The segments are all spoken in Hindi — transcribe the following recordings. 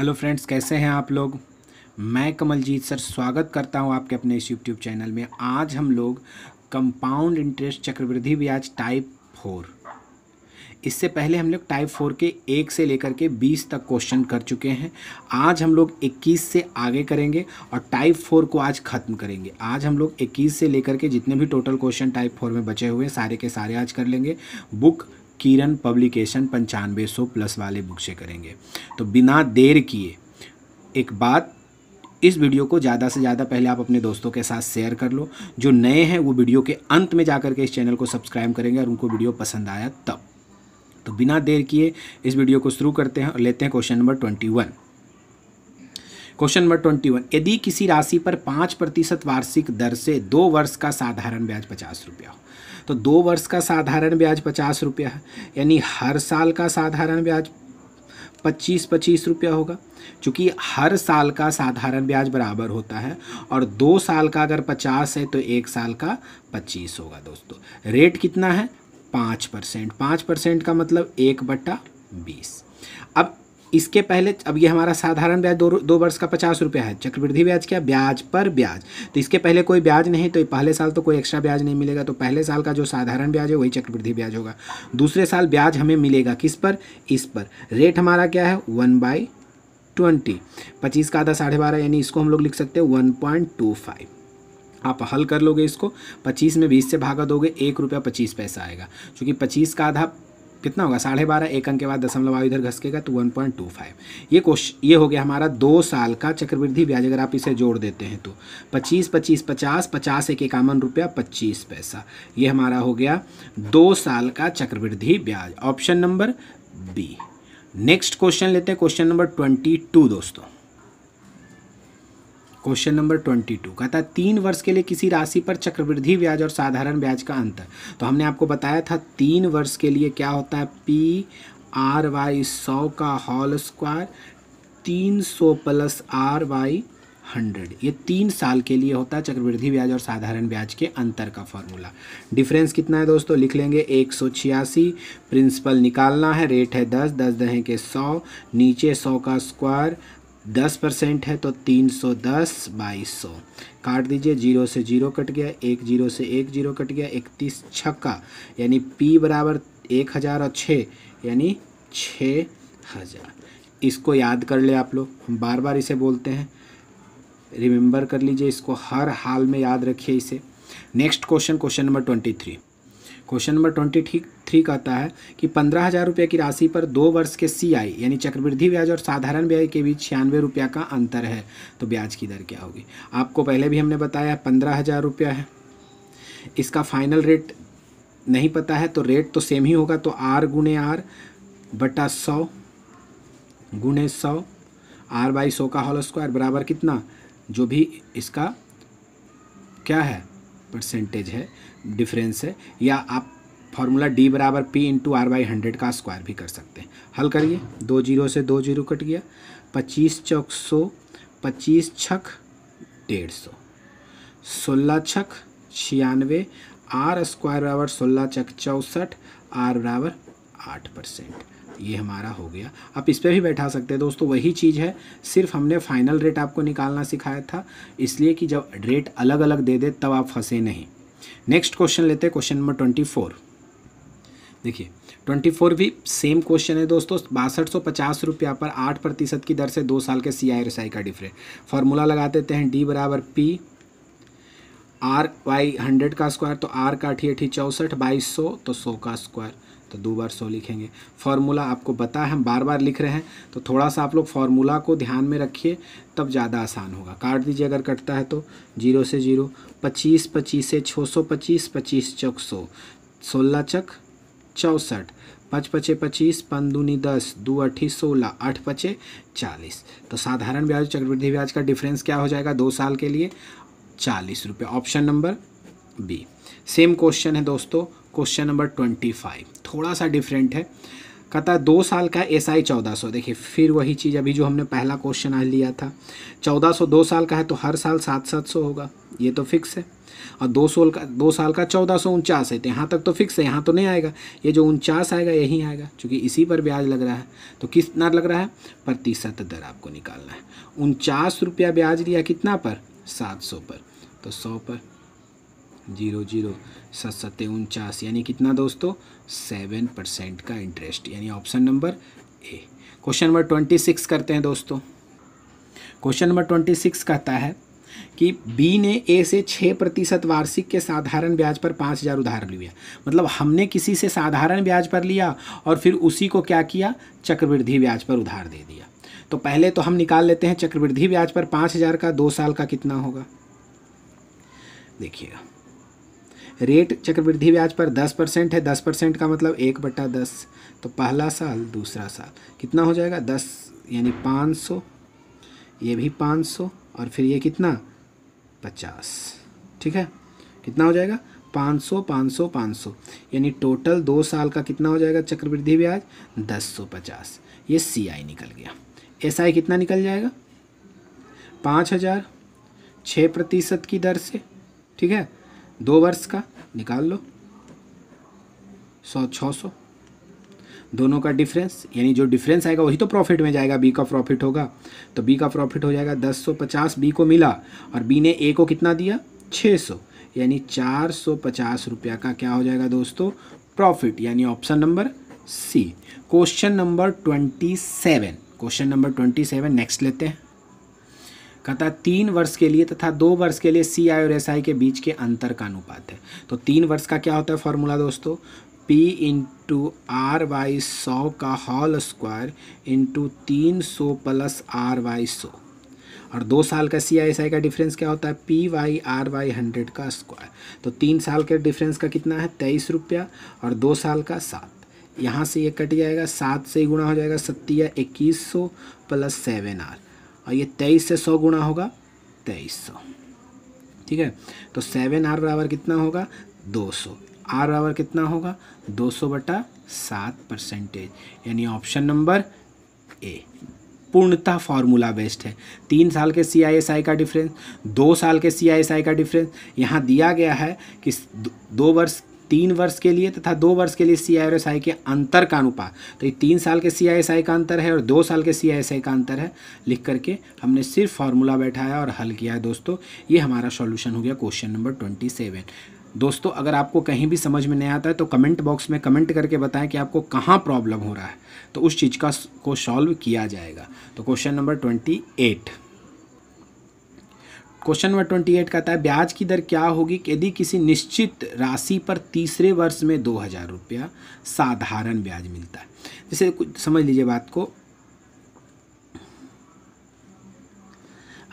हेलो फ्रेंड्स कैसे हैं आप लोग मैं कमलजीत सर स्वागत करता हूं आपके अपने इस यूट्यूब चैनल में आज हम लोग कंपाउंड इंटरेस्ट चक्रवृद्धि ब्याज टाइप फोर इससे पहले हम लोग टाइप फोर के एक से लेकर के बीस तक क्वेश्चन कर चुके हैं आज हम लोग इक्कीस से आगे करेंगे और टाइप फोर को आज ख़त्म करेंगे आज हम लोग इक्कीस से लेकर के जितने भी टोटल क्वेश्चन टाइप फोर में बचे हुए हैं सारे के सारे आज कर लेंगे बुक किरण पब्लिकेशन पंचानवे सौ प्लस वाले बुक से करेंगे तो बिना देर किए एक बात इस वीडियो को ज़्यादा से ज़्यादा पहले आप अपने दोस्तों के साथ शेयर कर लो जो नए हैं वो वीडियो के अंत में जा के इस चैनल को सब्सक्राइब करेंगे और उनको वीडियो पसंद आया तब तो बिना देर किए इस वीडियो को शुरू करते हैं और लेते हैं question number twenty one question number twenty one यदि किसी राशि पर पाँच प्रतिशत वार्षिक दर से दो वर्ष का साधारण ब्याज पचास रुपया हो तो दो वर्ष का साधारण ब्याज पचास रुपया है यानी हर साल का साधारण ब्याज पच्चीस पच्चीस रुपया होगा क्योंकि हर साल का साधारण ब्याज बराबर होता है और दो साल का अगर पचास है तो एक साल का पच्चीस होगा दोस्तों रेट कितना है पाँच परसेंट पाँच परसेंट का मतलब एक बट्टा बीस अब इसके पहले अब ये हमारा साधारण ब्याज दो दो वर्ष का पचास रुपया है चक्रवृद्धि ब्याज क्या ब्याज पर ब्याज तो इसके पहले कोई ब्याज नहीं तो पहले साल तो कोई एक्स्ट्रा ब्याज नहीं मिलेगा तो पहले साल का जो साधारण ब्याज है वही चक्रवृद्धि ब्याज होगा दूसरे साल ब्याज हमें मिलेगा किस पर इस पर रेट हमारा क्या है वन बाई ट्वेंटी पच्चीस का आधा साढ़े बारह यानी इसको हम लोग लिख सकते हैं वन पॉइंट टू फाइव आप हल कर लोगे इसको पच्चीस में बीस से भागा दोगे एक रुपया पच्चीस पैसा आएगा क्योंकि पच्चीस का आधा कितना होगा साढ़े बारह एक अंक के बाद दशमलव इधर घसकेगा तो वन पॉइंट टू फाइव ये कोश ये हो गया हमारा दो साल का चक्रवृद्धि ब्याज अगर आप इसे जोड़ देते हैं तो पच्चीस पच्चीस पचास पचास एक इक्यावन रुपया पच्चीस पैसा ये हमारा हो गया दो साल का चक्रवृद्धि ब्याज option number B next question लेते हैं क्वेश्चन नंबर ट्वेंटी टू दोस्तों क्वेश्चन नंबर ट्वेंटी टू कहता है तीन वर्ष के लिए किसी राशि पर चक्रवृद्धि ब्याज और साधारण ब्याज का अंतर तो हमने आपको बताया था तीन वर्ष के लिए क्या होता है पी आर वाई सौ का हॉल स्क्वायर तीन सौ प्लस आर वाई हंड्रेड ये तीन साल के लिए होता है चक्रवृद्धि ब्याज और साधारण ब्याज के अंतर का फॉर्मूला डिफरेंस कितना है दोस्तों लिख लेंगे एक सौ छियासी प्रिंसिपल निकालना है रेट है दस दस दहें के सौ नीचे सौ का स्क्वायर दस परसेंट है तो तीन सौ दस बाईस सौ काट दीजिए जीरो से जीरो कट गया एक जीरो से एक जीरो कट गया इकतीस छक्का यानी पी बराबर एक हज़ार और छः यानी छः हज़ार इसको याद कर ले आप लोग हम बार बार इसे बोलते हैं रिमेंबर कर लीजिए इसको हर हाल में याद रखिए इसे next question question number twenty three question number twenty ठीक थ्री कहता है कि पंद्रह हज़ार रुपये की राशि पर दो वर्ष के सीआई यानी चक्रवृद्धि ब्याज और साधारण ब्याज के बीच छियानवे रुपया का अंतर है तो ब्याज की दर क्या होगी आपको पहले भी हमने बताया पंद्रह हज़ार रुपया है इसका फाइनल रेट नहीं पता है तो रेट तो सेम ही होगा तो आर गुने आर बटा सौ गुने सौ आर बाई सौ का होल स्क्वायर बराबर कितना जो भी इसका क्या है परसेंटेज है डिफरेंस है या आप फार्मूला डी बराबर P into R by hundred का स्क्वायर भी कर सकते हैं हल करिए दो जीरो से दो जीरो कट गया पच्चीस चौक सौ पच्चीस छक डेढ़ सौ सोलह छक छियानवे आर स्क्वायर बराबर सोलह चक चौंसठ आर बराबर आठ परसेंट ये हमारा हो गया आप इस पर भी बैठा सकते हैं दोस्तों वही चीज़ है सिर्फ हमने फाइनल रेट आपको निकालना सिखाया था इसलिए कि जब रेट अलग अलग दे दे तब आप फंसे नहीं नेक्स्ट क्वेश्चन लेते हैं क्वेश्चन नंबर ट्वेंटी फोर देखिए ट्वेंटी फोर भी सेम क्वेश्चन है दोस्तों बासठ सौ पचास रुपया पर आठ प्रतिशत की दर से दो साल के सी आई एस आई का डिफरेंस फार्मूला लगा देते हैं डी बराबर पी आर वाई हंड्रेड का स्क्वायर तो आर का अठी अठी चौंसठ बाईस सौ तो सौ का स्क्वायर तो दो बार सौ लिखेंगे फार्मूला आपको बता है हम बार बार लिख रहे हैं तो थोड़ा सा आप लोग फार्मूला को ध्यान में रखिए तब ज़्यादा आसान होगा काट दीजिए अगर कटता है तो जीरो से जीरो पच्चीस पच्चीस से छः सौ पच्चीस पच्चीस चौक सौ सोलह चक चौंसठ पच पचे पच्चीस पन दूनी दस दो अट्ठी सोलह आठ पचे चालीस तो साधारण ब्याज चक्रवृद्धि ब्याज का डिफरेंस क्या हो जाएगा दो साल के लिए चालीस रुपये option number B same question है दोस्तों क्वेश्चन नंबर ट्वेंटी फाइव थोड़ा सा डिफरेंट है कहता है दो साल का एस आई चौदह सौ देखिए फिर वही चीज़ अभी जो हमने पहला क्वेश्चन आज लिया था चौदह सौ दो साल का है तो हर साल सात सात सौ होगा ये तो फिक्स है और दो सौ का दो साल का चौदह सौ उनचास है तो यहाँ तक तो फिक्स है यहाँ तो नहीं आएगा ये जो उनचास आएगा यही आएगा क्योंकि इसी पर ब्याज लग रहा है तो कितना लग रहा है प्रतिशत दर आपको निकालना है उनचास रुपया ब्याज लिया कितना पर सात सौ पर तो सौ पर जीरो जीरो सत सत्ते उनचास यानी कितना दोस्तों सेवन परसेंट का इंटरेस्ट यानी option number A question number twenty six करते हैं दोस्तों क्वेश्चन नंबर ट्वेंटी सिक्स कहता है कि बी ने ए से छः प्रतिशत वार्षिक के साधारण ब्याज पर पाँच हज़ार उधार लिया मतलब हमने किसी से साधारण ब्याज पर लिया और फिर उसी को क्या किया चक्रवृद्धि ब्याज पर उधार दे दिया तो पहले तो हम निकाल लेते हैं चक्रवृद्धि ब्याज पर पाँच हज़ार का दो साल का कितना होगा देखिएगा रेट चक्रवृद्धि ब्याज पर दस परसेंट है दस परसेंट का मतलब एक बट्टा दस तो पहला साल दूसरा साल कितना हो जाएगा दस यानी पाँच सौ ये भी पाँच सौ और फिर ये कितना पचास ठीक है कितना हो जाएगा पाँच सौ पाँच सौ पाँच सौ यानी टोटल दो साल का कितना हो जाएगा चक्रवृद्धि ब्याज दस सौ पचास ये सी आई निकल गया एस आई कितना निकल जाएगा पाँच हज़ार छः प्रतिशत की दर से ठीक है दो वर्ष का निकाल लो सौ छः सौ दोनों का डिफरेंस यानी जो डिफरेंस आएगा वही तो प्रॉफिट में जाएगा बी का प्रॉफिट होगा तो बी का प्रॉफिट हो जाएगा दस सौ पचास बी को मिला और बी ने ए को कितना दिया छः सौ यानी चार सौ पचास रुपया का क्या हो जाएगा दोस्तों प्रॉफिट यानी option number C question number twenty seven question number twenty seven next लेते हैं कहता है तीन वर्ष के लिए तथा दो वर्ष के लिए सी आई और एस आई के बीच के अंतर का अनुपात है तो तीन वर्ष का क्या होता है फॉर्मूला दोस्तों पी इंटू आर वाई सौ का हॉल स्क्वायर इंटू तीन सौ प्लस आर वाई सौ और दो साल का सी आई एस आई का डिफरेंस क्या होता है P Y R Y hundred का स्क्वायर तो तीन साल के डिफरेंस का कितना है तेईस रुपया और दो साल का सात यहाँ से ये कट जाएगा सात से ही गुणा हो जाएगा सत्तिया इक्कीस सौ प्लस सेवन आर और ये तेईस से सौ गुणा होगा तेईस सौ ठीक है तो सेवन आर बराबर कितना होगा दो सौ आर बराबर कितना होगा दो सौ बटा सात परसेंटेज यानी ऑप्शन नंबर ए पूर्णतः फार्मूला बेस्ड है तीन साल के सी आई एस आई का डिफरेंस दो साल के सी आई एस आई का डिफरेंस यहाँ दिया गया है कि दो वर्ष तीन वर्ष के लिए तथा दो वर्ष के लिए सी और एस के अंतर का अनुपात तो ये तीन साल के सी का अंतर है और दो साल के सी का अंतर है लिख करके हमने सिर्फ फार्मूला बैठाया और हल किया है दोस्तों ये हमारा सॉल्यूशन हो गया क्वेश्चन नंबर ट्वेंटी सेवन दोस्तों अगर आपको कहीं भी समझ में नहीं आता है तो कमेंट बॉक्स में कमेंट करके बताएं कि आपको कहाँ प्रॉब्लम हो रहा है तो उस चीज़ का को सॉल्व किया जाएगा तो question number twenty eight question number twenty eight कहता है ब्याज की दर क्या होगी कि यदि किसी निश्चित राशि पर तीसरे वर्ष में दो हज़ार रुपया साधारण ब्याज मिलता है जैसे कुछ समझ लीजिए बात को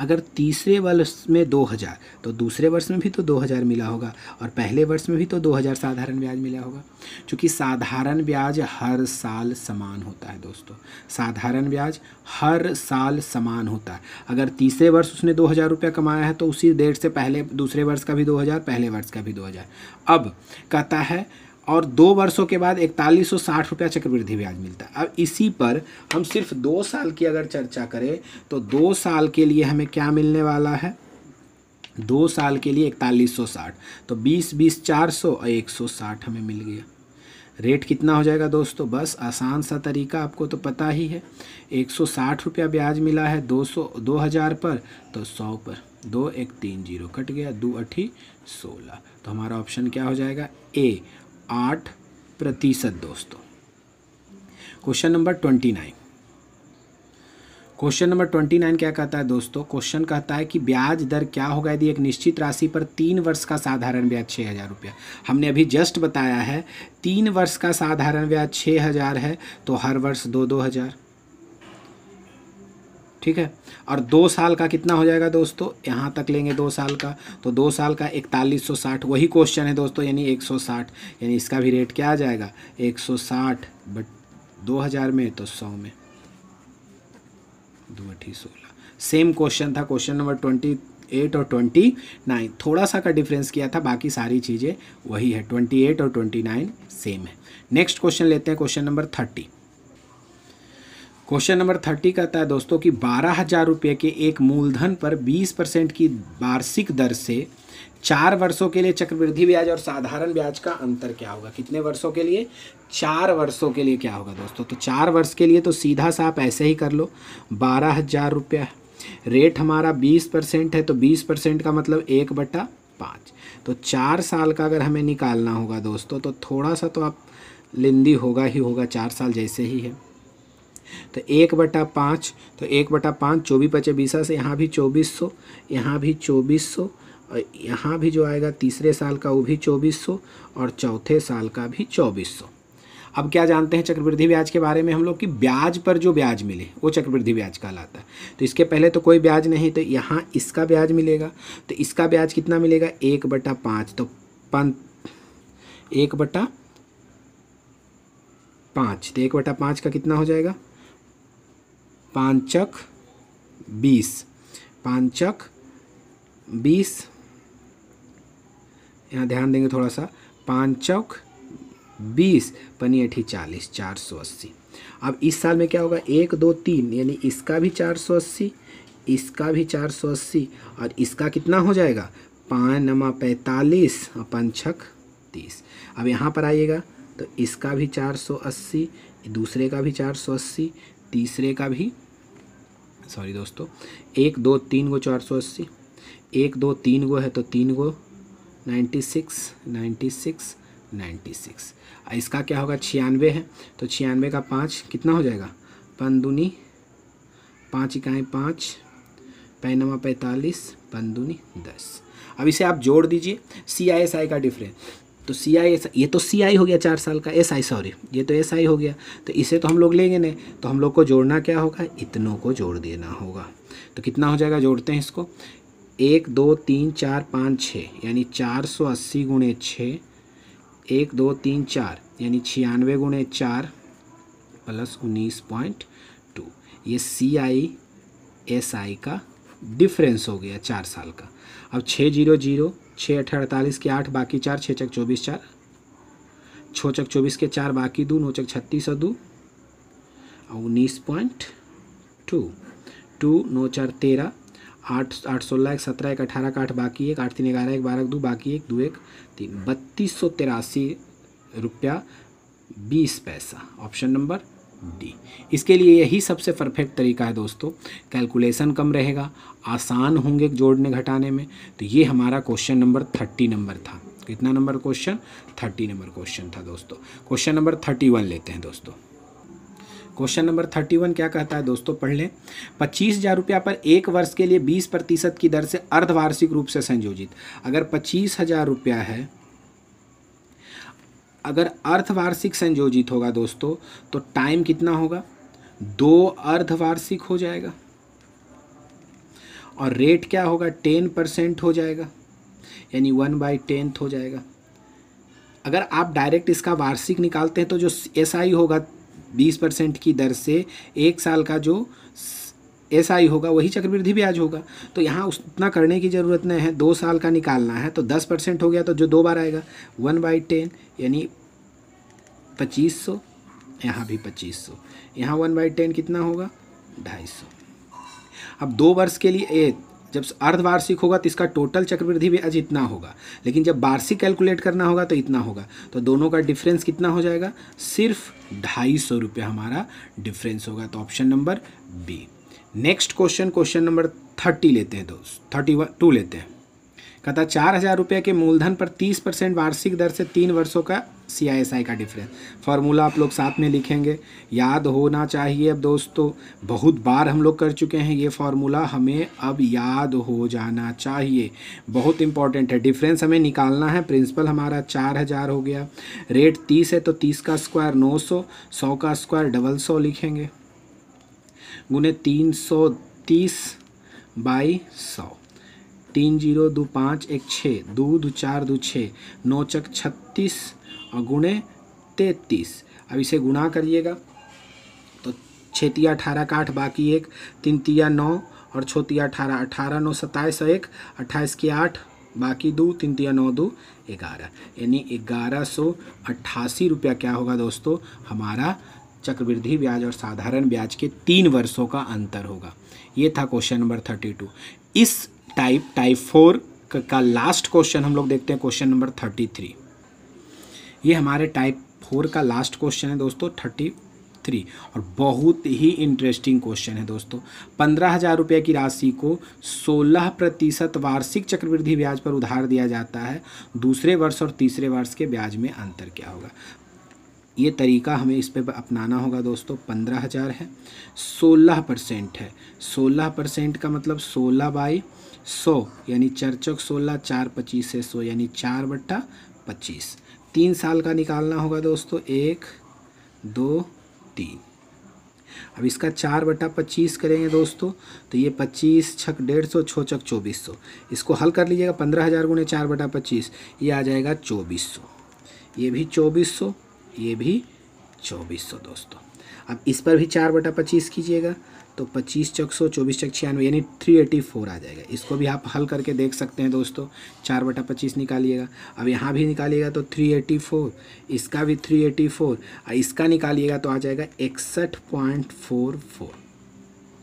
अगर तीसरे वर्ष में दो हज़ार तो दूसरे वर्ष में भी तो दो हज़ार मिला होगा और पहले वर्ष में भी तो दो हज़ार साधारण ब्याज मिला होगा चूँकि साधारण ब्याज हर साल समान होता है दोस्तों साधारण ब्याज हर साल समान होता है अगर तीसरे वर्ष उसने दो हज़ार रुपया कमाया है तो उसी डेट से पहले दूसरे वर्ष का भी दो हज़ार पहले वर्ष का भी दो हज़ार अब कहता है और दो वर्षों के बाद इकतालीस सौ साठ रुपया चक्रवृद्धि ब्याज मिलता है अब इसी पर हम सिर्फ दो साल की अगर चर्चा करें तो दो साल के लिए हमें क्या मिलने वाला है दो साल के लिए इकतालीस सौ साठ तो बीस बीस चार सौ और एक सौ साठ हमें मिल गया रेट कितना हो जाएगा दोस्तों बस आसान सा तरीका आपको तो पता ही है एक सौ साठ रुपया ब्याज मिला है दो सौ दो हज़ार पर तो सौ पर दो एक तीन जीरो कट गया दो अठी सोलह तो हमारा ऑप्शन क्या हो जाएगा ए आठ प्रतिशत दोस्तों question number twenty nine question number twenty nine क्या कहता है दोस्तों क्वेश्चन कहता है कि ब्याज दर क्या होगा यदि एक निश्चित राशि पर तीन वर्ष का साधारण ब्याज छः हज़ार रुपया हमने अभी जस्ट बताया है तीन वर्ष का साधारण ब्याज छः हज़ार है तो हर वर्ष दो दो हज़ार ठीक है और दो साल का कितना हो जाएगा दोस्तों यहाँ तक लेंगे दो साल का तो दो साल का इकतालीस सौ साठ वही क्वेश्चन है दोस्तों यानी एक सौ साठ यानी इसका भी रेट क्या आ जाएगा एक सौ साठ बट दो हज़ार में तो सौ में दो अठी सोलह सेम क्वेश्चन था क्वेश्चन नंबर ट्वेंटी एट और ट्वेंटी नाइन थोड़ा सा का डिफरेंस किया था बाकी सारी चीज़ें वही है ट्वेंटी एट और ट्वेंटी नाइन सेम है नेक्स्ट क्वेश्चन लेते हैं question number thirty question number thirty कहता है दोस्तों कि बारह हज़ार रुपये के एक मूलधन पर बीस परसेंट की वार्षिक दर से चार वर्षों के लिए चक्रवृद्धि ब्याज और साधारण ब्याज का अंतर क्या होगा कितने वर्षों के लिए चार वर्षों के लिए क्या होगा दोस्तों तो चार वर्ष के लिए तो सीधा सा आप ऐसे ही कर लो बारह हज़ार रुपया रेट हमारा बीस परसेंट है तो बीस परसेंट का मतलब एक बट्टा पाँच तो चार साल का अगर हमें निकालना होगा दोस्तों तो थोड़ा सा तो आप लिंदी होगा ही होगा चार साल जैसे ही है तो एक बटा पाँच तो एक बटा पाँच चौबीस पचे बीसा से यहाँ भी चौबीस सौ यहाँ भी चौबीस सौ और यहाँ भी जो आएगा तीसरे साल का वो भी चौबीस सौ और चौथे साल का भी चौबीस सौ अब क्या जानते हैं चक्रवृद्धि ब्याज के बारे में हम लोग कि ब्याज पर जो ब्याज मिले वो चक्रवृद्धि ब्याज कहलाता है तो इसके पहले तो कोई ब्याज नहीं तो यहाँ इसका ब्याज मिलेगा तो इसका ब्याज कितना मिलेगा एक बटा पाँच तो पन एक बटा पाँच तो एक बटा पाँच का कितना हो जाएगा पाँचक बीस पाँचक बीस यहाँ ध्यान देंगे थोड़ा सा पाँचक बीस पनी अठी चालीस चार सौ अस्सी अब इस साल में क्या होगा एक दो तीन यानी इसका भी चार सौ अस्सी इसका भी चार सौ अस्सी और इसका कितना हो जाएगा पाँच नमा पैंतालीस और पंचक तीस अब यहाँ पर आइएगा तो इसका भी चार सौ अस्सी दूसरे का भी चार सौ अस्सी तीसरे का भी सॉरी दोस्तों एक दो तीन गो चार सौ अस्सी एक दो तीन गो है तो तीन गो ninety six ninety six ninety six इसका क्या होगा छियानवे है तो छियानवे का पाँच कितना हो जाएगा पंदुनी पाँच इकाई पाँच पैनवा पैंतालीस पंदुनी दस अब इसे आप जोड़ दीजिए सी आई एस आई का डिफरेंस तो सी आई ये तो सी आई हो गया चार साल का एस आई सॉरी ये तो एस आई हो गया तो इसे तो हम लोग लेंगे नहीं तो हम लोग को जोड़ना क्या होगा इतनों को जोड़ देना होगा तो कितना हो जाएगा जोड़ते हैं इसको एक दो तीन चार पाँच छः यानी चार सौ अस्सी गुणे छः एक दो तीन चार यानी छियानवे गुणे चार प्लस उन्नीस पॉइंट टू ये सी आई एस आई का डिफरेंस हो गया चार साल का अब छः जीरो जीरो छः अठे अड़तालीस के आठ बाकी चार छः चक चौबीस चार छः चक चौबीस के चार बाकी दो नौ चक छत्तीस और दो उन्नीस पॉइंट टू टू नौ चार तेरह आठ आठ सोलह एक सत्रह एक अठारह का आठ बाकी एक आठ तीन ग्यारह एक बारह दो बाकी एक दो एक तीन बत्तीस सौ तिरासी रुपया बीस पैसा ऑप्शन नंबर डी इसके लिए यही सबसे परफेक्ट तरीका है दोस्तों कैलकुलेशन कम रहेगा आसान होंगे जोड़ने घटाने में तो ये हमारा क्वेश्चन नंबर थर्टी नंबर था कितना number question thirty number question था दोस्तों क्वेश्चन नंबर थर्टी वन लेते हैं दोस्तों क्वेश्चन नंबर थर्टी वन क्या कहता है दोस्तों पढ़ लें पच्चीस हज़ार रुपया पर एक वर्ष के लिए बीस प्रतिशत की दर से अर्धवार्षिक रूप से संयोजित अगर पच्चीस हज़ार रुपया है अगर अर्धवार्षिक संयोजित होगा दोस्तों तो टाइम कितना होगा दो अर्धवार्षिक हो जाएगा और रेट क्या होगा टेन परसेंट हो जाएगा यानी वन बाई टेंथ हो जाएगा अगर आप डायरेक्ट इसका वार्षिक निकालते हैं तो जो एस SI होगा बीस परसेंट की दर से एक साल का जो एस आई होगा वही चक्रवृद्धि ब्याज होगा तो यहाँ उतना करने की ज़रूरत नहीं है दो साल का निकालना है तो दस परसेंट हो गया तो जो दो बार आएगा वन बाई टेन यानी पच्चीस सौ यहाँ भी पच्चीस सौ यहाँ वन बाई टेन कितना होगा ढाई सौ अब दो वर्ष के लिए ए जब अर्धवार्षिक होगा तो इसका टोटल चक्रवृद्धि ब्याज इतना होगा लेकिन जब वार्षिक कैलकुलेट करना होगा तो इतना होगा तो दोनों का डिफरेंस कितना हो जाएगा सिर्फ ढाई सौ रुपये हमारा डिफरेंस होगा तो option number B next question question number thirty लेते हैं दोस्त थर्टी वन टू लेते हैं कहता चार हज़ार रुपये के मूलधन पर तीस परसेंट वार्षिक दर से तीन वर्षों का सी आई एस आई का डिफरेंस फार्मूला आप लोग साथ में लिखेंगे याद होना चाहिए अब दोस्तों बहुत बार हम लोग कर चुके हैं ये फार्मूला हमें अब याद हो जाना चाहिए बहुत इंपॉर्टेंट है डिफरेंस हमें निकालना है प्रिंसिपल हमारा चार हज़ार हो गया रेट तीस है तो तीस का स्क्वायर नौ सौ सौ का स्क्वायर डबल सौ लिखेंगे गुने तीन सौ तीस बाई सौ तीन जीरो दो पाँच एक छः दो दो चार दो छः नौ चक छत्तीस और गुणे तैतीस अब इसे गुणा करिएगा तो छतिया अठारह का आठ बाकी एक तीन तिया नौ और छोतिया अठारह अठारह नौ सत्ताईस और एक अट्ठाईस की आठ बाकी दो तीन तिया नौ दो ग्यारह यानी ग्यारह सौ अट्ठासी रुपया क्या होगा दोस्तों हमारा चक्रवृद्धि ब्याज और साधारण ब्याज के तीन वर्षों का अंतर होगा ये था क्वेश्चन नंबर थर्टी टू इस टाइप टाइप फोर का लास्ट क्वेश्चन हम लोग देखते हैं क्वेश्चन नंबर थर्टी थ्री ये हमारे टाइप फोर का लास्ट क्वेश्चन है दोस्तों थर्टी थ्री और बहुत ही इंटरेस्टिंग क्वेश्चन है दोस्तों पंद्रह हज़ार रुपये की राशि को सोलह प्रतिशत वार्षिक चक्रवृद्धि ब्याज पर उधार दिया जाता है दूसरे वर्ष और तीसरे वर्ष के ब्याज में अंतर क्या होगा ये तरीका हमें इस पर अपनाना होगा दोस्तों पंद्रह हज़ार है सोलह परसेंट है सोलह परसेंट का मतलब सोलह बाई सौ यानी चार चौक सोलह चार पच्चीस से सौ यानी चार बट्टा पच्चीस तीन साल का निकालना होगा दोस्तों एक दो तीन अब इसका चार बटा पच्चीस करेंगे दोस्तों तो ये पच्चीस छक डेढ़ सौ छः छक चौबीस सौ इसको हल कर लीजिएगा पंद्रह हज़ार गुने चार बटा पच्चीस ये आ जाएगा चौबीस सौ ये भी चौबीस सौ ये भी चौबीस सौ दोस्तों अब इस पर भी चार बटा पच्चीस कीजिएगा तो पच्चीस चक सौ चौबीस चक छियानवे यानी थ्री एटी फोर आ जाएगा इसको भी आप हल करके देख सकते हैं दोस्तों चार बटा पच्चीस निकालिएगा अब यहाँ भी निकालिएगा तो थ्री एटी फोर इसका भी थ्री एटी फोर और इसका निकालिएगा तो आ जाएगा इकसठ पॉइंट फोर फोर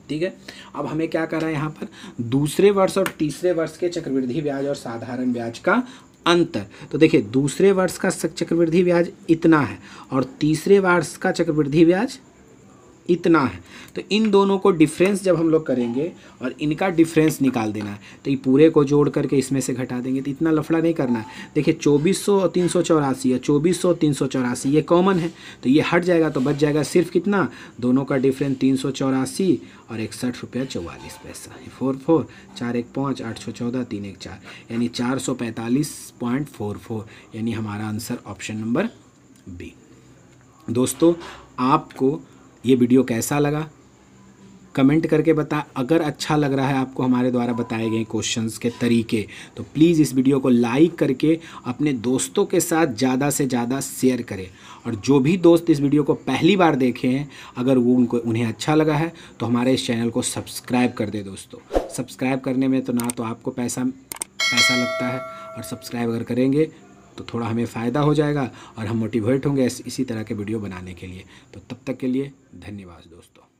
ठीक है अब हमें क्या रहा है यहाँ पर दूसरे वर्ष और तीसरे वर्ष के चक्रवृद्धि ब्याज और साधारण ब्याज का अंतर तो देखिए दूसरे वर्ष का चक्रवृद्धि ब्याज इतना है और तीसरे वर्ष का चक्रवृद्धि ब्याज इतना है तो इन दोनों को डिफरेंस जब हम लोग करेंगे और इनका डिफरेंस निकाल देना है तो ये पूरे को जोड़ करके इसमें से घटा देंगे तो इतना लफड़ा नहीं करना है देखिए चौबीस सौ और तीन सौ चौरासी या चौबीस सौ तीन सौ चौरासी ये कॉमन है तो ये हट जाएगा तो बच जाएगा सिर्फ कितना दोनों का डिफरेंस तीन सौ चौरासी और इकसठ रुपया चौवालीस पैसा फोर फोर चार एक पाँच आठ सौ चौदह तीन एक चार यानी चार सौ पैंतालीस पॉइंट फोर फोर यानी हमारा आंसर ऑप्शन नंबर बी दोस्तों आपको ये वीडियो कैसा लगा कमेंट करके बता अगर अच्छा लग रहा है आपको हमारे द्वारा बताए गए क्वेश्चंस के तरीके तो प्लीज़ इस वीडियो को लाइक करके अपने दोस्तों के साथ ज़्यादा से ज़्यादा शेयर करें और जो भी दोस्त इस वीडियो को पहली बार देखे हैं अगर वो उनको उन्हें अच्छा लगा है तो हमारे इस चैनल को सब्सक्राइब कर दे दोस्तों सब्सक्राइब करने में तो ना तो आपको पैसा पैसा लगता है और सब्सक्राइब अगर करेंगे तो थोड़ा हमें फ़ायदा हो जाएगा और हम मोटिवेट होंगे इसी तरह के वीडियो बनाने के लिए तो तब तक के लिए धन्यवाद दोस्तों